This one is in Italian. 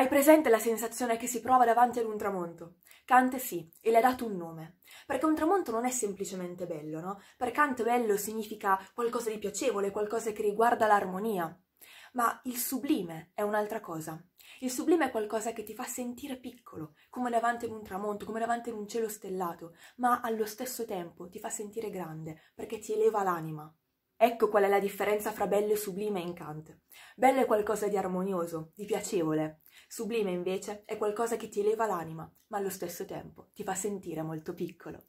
Hai presente la sensazione che si prova davanti ad un tramonto? Kant sì, e le ha dato un nome. Perché un tramonto non è semplicemente bello, no? Per Kant bello significa qualcosa di piacevole, qualcosa che riguarda l'armonia. Ma il sublime è un'altra cosa. Il sublime è qualcosa che ti fa sentire piccolo, come davanti ad un tramonto, come davanti ad un cielo stellato, ma allo stesso tempo ti fa sentire grande, perché ti eleva l'anima. Ecco qual è la differenza fra bello e sublime in Kant. Bello è qualcosa di armonioso, di piacevole. Sublime invece è qualcosa che ti eleva l'anima, ma allo stesso tempo ti fa sentire molto piccolo.